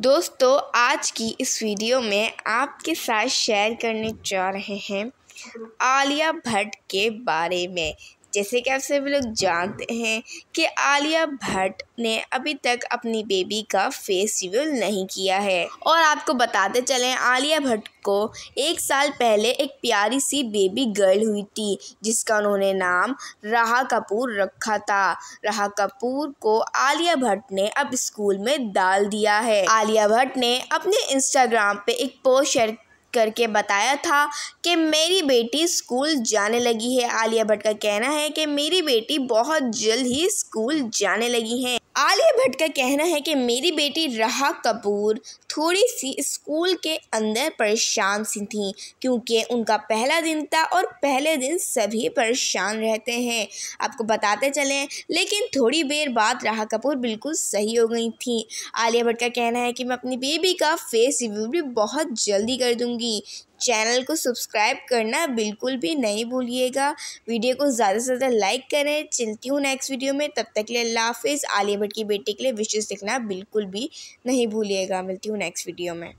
दोस्तों आज की इस वीडियो में आपके साथ शेयर करने जा रहे हैं आलिया भट्ट के बारे में जैसे कि आप सभी लोग जानते हैं कि आलिया भट्ट ने अभी तक अपनी बेबी का फेस रिव्यूल नहीं किया है और आपको बताते चलें आलिया भट्ट को एक साल पहले एक प्यारी सी बेबी गर्ल हुई थी जिसका उन्होंने नाम राहा कपूर रखा था राहा कपूर को आलिया भट्ट ने अब स्कूल में डाल दिया है आलिया भट्ट ने अपने इंस्टाग्राम पे एक पोस्ट शेयर करके बताया था कि मेरी बेटी स्कूल जाने लगी है आलिया भट्ट का कहना है कि मेरी बेटी बहुत जल्द ही स्कूल जाने लगी है आलिया भट्ट का कहना है कि मेरी बेटी रहा कपूर थोड़ी सी स्कूल के अंदर परेशान सी थी क्योंकि उनका पहला दिन था और पहले दिन सभी परेशान रहते हैं आपको बताते चलें लेकिन थोड़ी देर बाद रहा कपूर बिल्कुल सही हो गई थी आलिया भट्ट का कहना है कि मैं अपनी बेबी का फेस रिव्यू भी बहुत जल्दी कर दूँगी होगी चैनल को सब्सक्राइब करना बिल्कुल भी नहीं भूलिएगा वीडियो को ज़्यादा से ज़्यादा लाइक करें चलती हूँ नेक्स्ट वीडियो में तब तक के लिए अल्लाह हाफिज़ आलिया भट्ट की बेटी के लिए विशेष लिखना बिल्कुल भी नहीं भूलिएगा मिलती हूँ नेक्स्ट वीडियो में